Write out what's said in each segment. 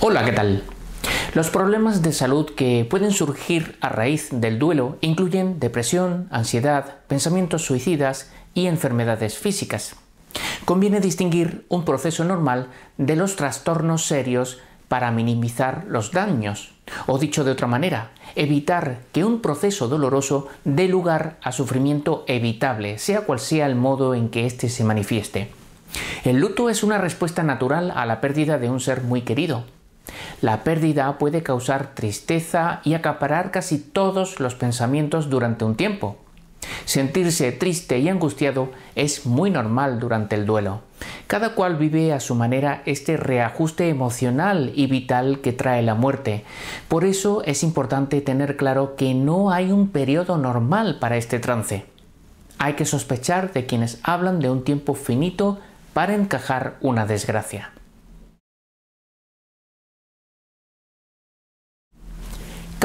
Hola, ¿qué tal? Los problemas de salud que pueden surgir a raíz del duelo incluyen depresión, ansiedad, pensamientos suicidas y enfermedades físicas. Conviene distinguir un proceso normal de los trastornos serios para minimizar los daños, o dicho de otra manera, evitar que un proceso doloroso dé lugar a sufrimiento evitable, sea cual sea el modo en que éste se manifieste. El luto es una respuesta natural a la pérdida de un ser muy querido, la pérdida puede causar tristeza y acaparar casi todos los pensamientos durante un tiempo. Sentirse triste y angustiado es muy normal durante el duelo. Cada cual vive a su manera este reajuste emocional y vital que trae la muerte. Por eso es importante tener claro que no hay un periodo normal para este trance. Hay que sospechar de quienes hablan de un tiempo finito para encajar una desgracia.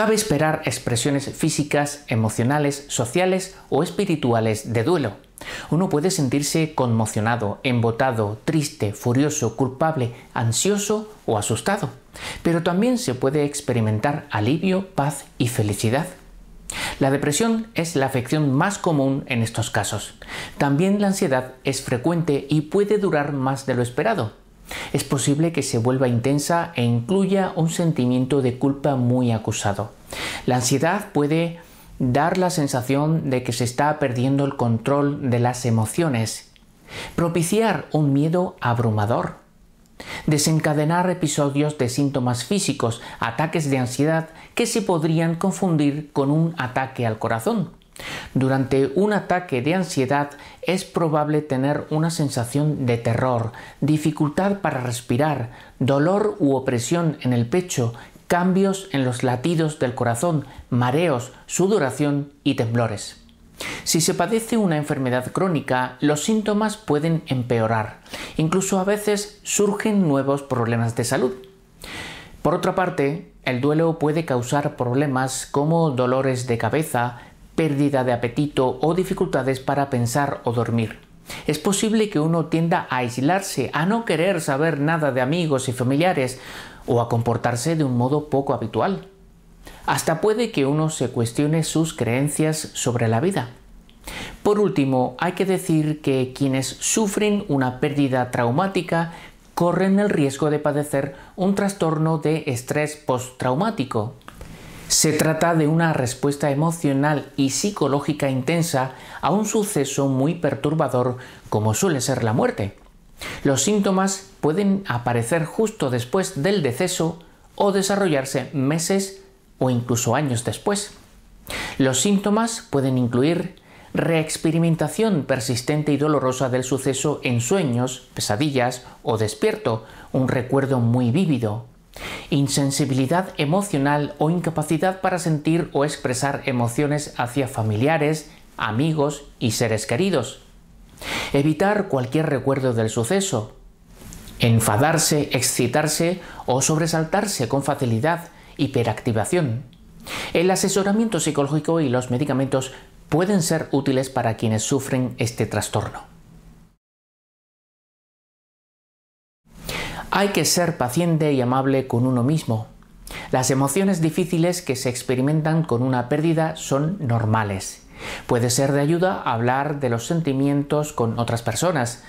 Cabe esperar expresiones físicas, emocionales, sociales o espirituales de duelo. Uno puede sentirse conmocionado, embotado, triste, furioso, culpable, ansioso o asustado, pero también se puede experimentar alivio, paz y felicidad. La depresión es la afección más común en estos casos. También la ansiedad es frecuente y puede durar más de lo esperado, es posible que se vuelva intensa e incluya un sentimiento de culpa muy acusado. La ansiedad puede dar la sensación de que se está perdiendo el control de las emociones, propiciar un miedo abrumador, desencadenar episodios de síntomas físicos, ataques de ansiedad que se podrían confundir con un ataque al corazón durante un ataque de ansiedad es probable tener una sensación de terror, dificultad para respirar, dolor u opresión en el pecho, cambios en los latidos del corazón, mareos, sudoración y temblores. Si se padece una enfermedad crónica, los síntomas pueden empeorar. Incluso a veces surgen nuevos problemas de salud. Por otra parte, el duelo puede causar problemas como dolores de cabeza, pérdida de apetito o dificultades para pensar o dormir. Es posible que uno tienda a aislarse, a no querer saber nada de amigos y familiares o a comportarse de un modo poco habitual. Hasta puede que uno se cuestione sus creencias sobre la vida. Por último, hay que decir que quienes sufren una pérdida traumática corren el riesgo de padecer un trastorno de estrés postraumático, se trata de una respuesta emocional y psicológica intensa a un suceso muy perturbador como suele ser la muerte. Los síntomas pueden aparecer justo después del deceso o desarrollarse meses o incluso años después. Los síntomas pueden incluir reexperimentación persistente y dolorosa del suceso en sueños, pesadillas o despierto, un recuerdo muy vívido, insensibilidad emocional o incapacidad para sentir o expresar emociones hacia familiares, amigos y seres queridos. Evitar cualquier recuerdo del suceso. Enfadarse, excitarse o sobresaltarse con facilidad, hiperactivación. El asesoramiento psicológico y los medicamentos pueden ser útiles para quienes sufren este trastorno. Hay que ser paciente y amable con uno mismo. Las emociones difíciles que se experimentan con una pérdida son normales. Puede ser de ayuda hablar de los sentimientos con otras personas.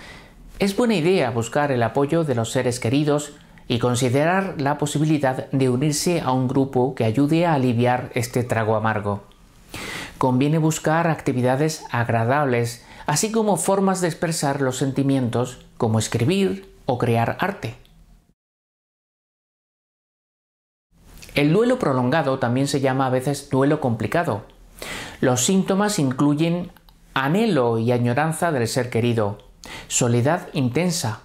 Es buena idea buscar el apoyo de los seres queridos y considerar la posibilidad de unirse a un grupo que ayude a aliviar este trago amargo. Conviene buscar actividades agradables, así como formas de expresar los sentimientos, como escribir o crear arte. El duelo prolongado también se llama a veces duelo complicado. Los síntomas incluyen anhelo y añoranza del ser querido, soledad intensa,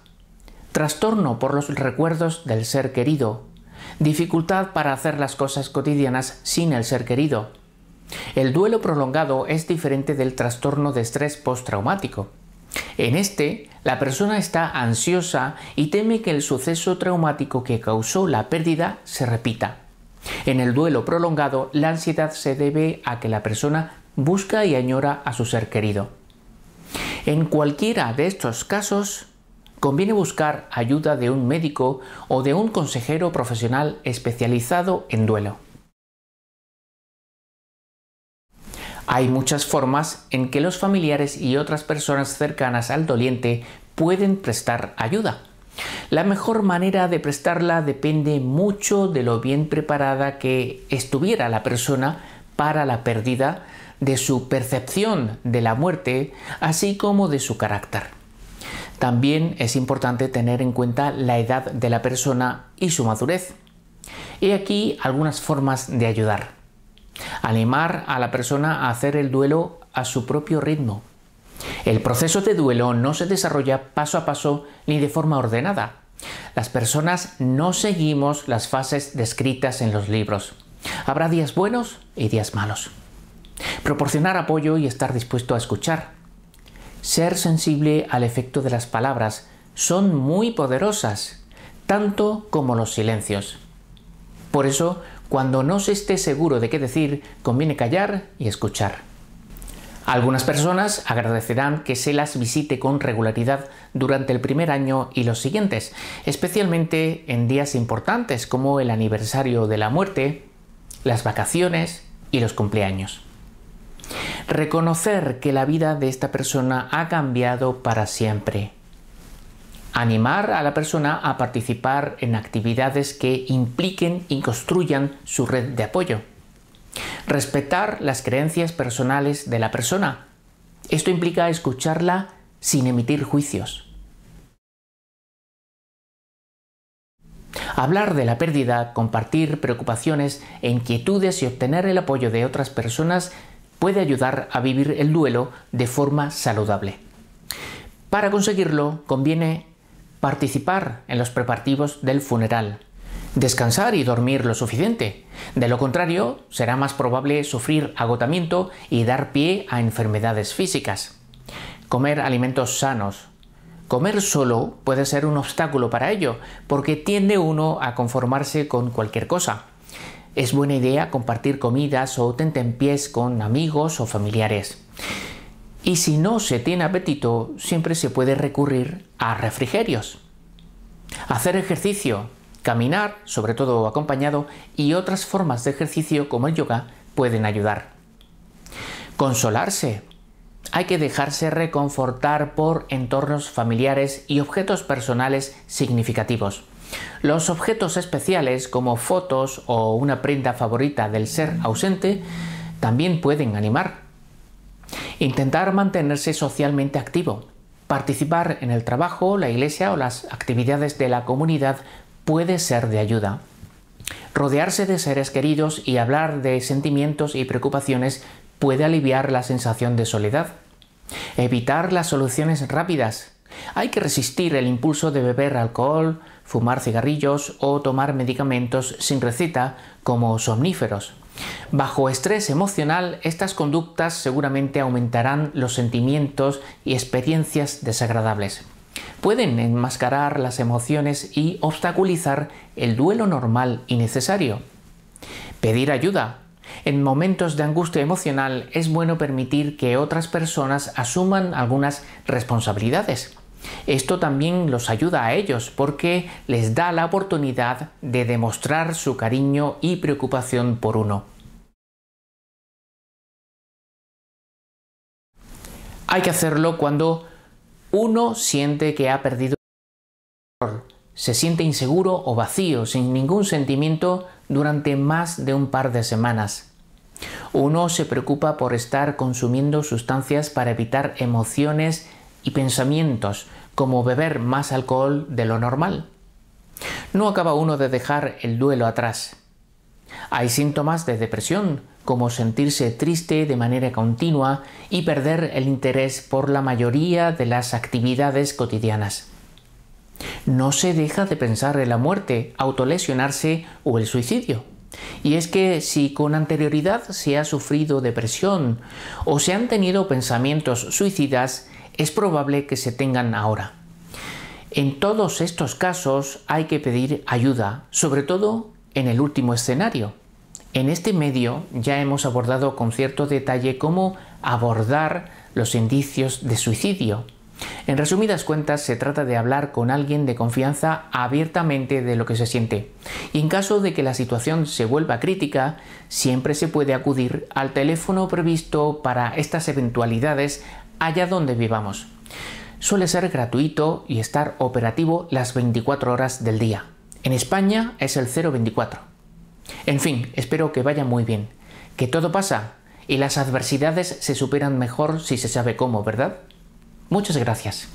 trastorno por los recuerdos del ser querido, dificultad para hacer las cosas cotidianas sin el ser querido. El duelo prolongado es diferente del trastorno de estrés postraumático. En este, la persona está ansiosa y teme que el suceso traumático que causó la pérdida se repita. En el duelo prolongado, la ansiedad se debe a que la persona busca y añora a su ser querido. En cualquiera de estos casos, conviene buscar ayuda de un médico o de un consejero profesional especializado en duelo. Hay muchas formas en que los familiares y otras personas cercanas al doliente pueden prestar ayuda. La mejor manera de prestarla depende mucho de lo bien preparada que estuviera la persona para la pérdida, de su percepción de la muerte, así como de su carácter. También es importante tener en cuenta la edad de la persona y su madurez. He aquí algunas formas de ayudar. Animar a la persona a hacer el duelo a su propio ritmo, el proceso de duelo no se desarrolla paso a paso ni de forma ordenada. Las personas no seguimos las fases descritas en los libros. Habrá días buenos y días malos. Proporcionar apoyo y estar dispuesto a escuchar. Ser sensible al efecto de las palabras son muy poderosas, tanto como los silencios. Por eso, cuando no se esté seguro de qué decir, conviene callar y escuchar. Algunas personas agradecerán que se las visite con regularidad durante el primer año y los siguientes, especialmente en días importantes como el aniversario de la muerte, las vacaciones y los cumpleaños. Reconocer que la vida de esta persona ha cambiado para siempre. Animar a la persona a participar en actividades que impliquen y construyan su red de apoyo. Respetar las creencias personales de la persona. Esto implica escucharla sin emitir juicios. Hablar de la pérdida, compartir preocupaciones e inquietudes y obtener el apoyo de otras personas puede ayudar a vivir el duelo de forma saludable. Para conseguirlo, conviene participar en los preparativos del funeral, descansar y dormir lo suficiente. De lo contrario, será más probable sufrir agotamiento y dar pie a enfermedades físicas. Comer alimentos sanos. Comer solo puede ser un obstáculo para ello, porque tiende uno a conformarse con cualquier cosa. Es buena idea compartir comidas o tentempiés con amigos o familiares. Y si no se tiene apetito, siempre se puede recurrir a refrigerios. Hacer ejercicio, Caminar, sobre todo acompañado, y otras formas de ejercicio como el yoga pueden ayudar. Consolarse. Hay que dejarse reconfortar por entornos familiares y objetos personales significativos. Los objetos especiales como fotos o una prenda favorita del ser ausente también pueden animar. Intentar mantenerse socialmente activo. Participar en el trabajo, la iglesia o las actividades de la comunidad puede ser de ayuda. Rodearse de seres queridos y hablar de sentimientos y preocupaciones puede aliviar la sensación de soledad. Evitar las soluciones rápidas. Hay que resistir el impulso de beber alcohol, fumar cigarrillos o tomar medicamentos sin receta como somníferos. Bajo estrés emocional, estas conductas seguramente aumentarán los sentimientos y experiencias desagradables. Pueden enmascarar las emociones y obstaculizar el duelo normal y necesario. Pedir ayuda. En momentos de angustia emocional es bueno permitir que otras personas asuman algunas responsabilidades. Esto también los ayuda a ellos porque les da la oportunidad de demostrar su cariño y preocupación por uno. Hay que hacerlo cuando uno siente que ha perdido se siente inseguro o vacío, sin ningún sentimiento, durante más de un par de semanas. Uno se preocupa por estar consumiendo sustancias para evitar emociones y pensamientos, como beber más alcohol de lo normal. No acaba uno de dejar el duelo atrás. Hay síntomas de depresión, como sentirse triste de manera continua y perder el interés por la mayoría de las actividades cotidianas. No se deja de pensar en la muerte, autolesionarse o el suicidio. Y es que si con anterioridad se ha sufrido depresión o se han tenido pensamientos suicidas, es probable que se tengan ahora. En todos estos casos hay que pedir ayuda, sobre todo en el último escenario, en este medio ya hemos abordado con cierto detalle cómo abordar los indicios de suicidio. En resumidas cuentas, se trata de hablar con alguien de confianza abiertamente de lo que se siente. Y en caso de que la situación se vuelva crítica, siempre se puede acudir al teléfono previsto para estas eventualidades allá donde vivamos. Suele ser gratuito y estar operativo las 24 horas del día. En España es el 024. En fin, espero que vaya muy bien, que todo pasa y las adversidades se superan mejor si se sabe cómo, ¿verdad? Muchas gracias.